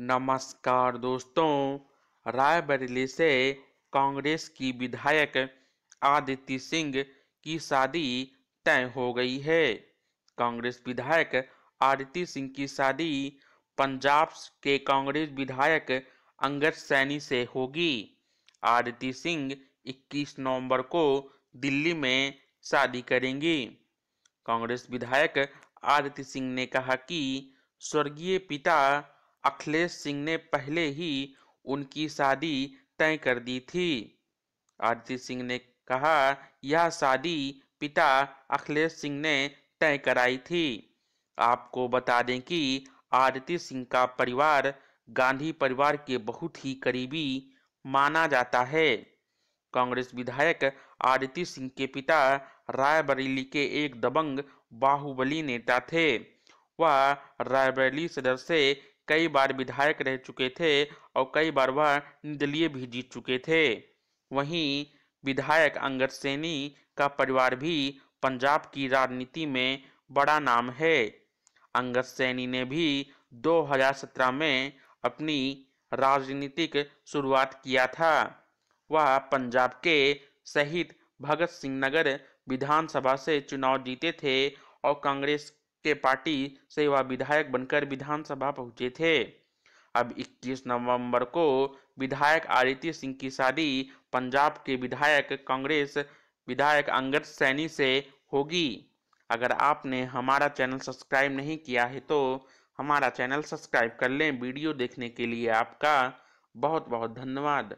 नमस्कार दोस्तों रायबरेली से कांग्रेस की विधायक आदित्य सिंह की शादी तय हो गई है कांग्रेस विधायक आदित्य सिंह की शादी पंजाब के कांग्रेस विधायक अंगद सैनी से होगी आदित्य सिंह 21 नवंबर को दिल्ली में शादी करेंगी कांग्रेस विधायक आदित्य सिंह ने कहा कि स्वर्गीय पिता अखिलेश सिंह ने पहले ही उनकी शादी तय कर दी थी आरती सिंह ने कहा यह शादी पिता अखिलेश सिंह ने तय कराई थी आपको बता दें कि आरती सिंह का परिवार गांधी परिवार के बहुत ही करीबी माना जाता है कांग्रेस विधायक आरती सिंह के पिता रायबरेली के एक दबंग बाहुबली नेता थे वह रायबरेली सदर से कई बार विधायक रह चुके थे और कई बार वह निर्दलीय भी जीत चुके थे वहीं विधायक अंगद सैनी का परिवार भी पंजाब की राजनीति में बड़ा नाम है अंगद सैनी ने भी 2017 में अपनी राजनीतिक शुरुआत किया था वह पंजाब के शहीद भगत सिंह नगर विधानसभा से चुनाव जीते थे और कांग्रेस के पार्टी से वह विधायक बनकर विधानसभा पहुंचे थे अब 21 नवंबर को विधायक आदित्य सिंह की शादी पंजाब के विधायक कांग्रेस विधायक अंगद सैनी से होगी अगर आपने हमारा चैनल सब्सक्राइब नहीं किया है तो हमारा चैनल सब्सक्राइब कर लें वीडियो देखने के लिए आपका बहुत बहुत धन्यवाद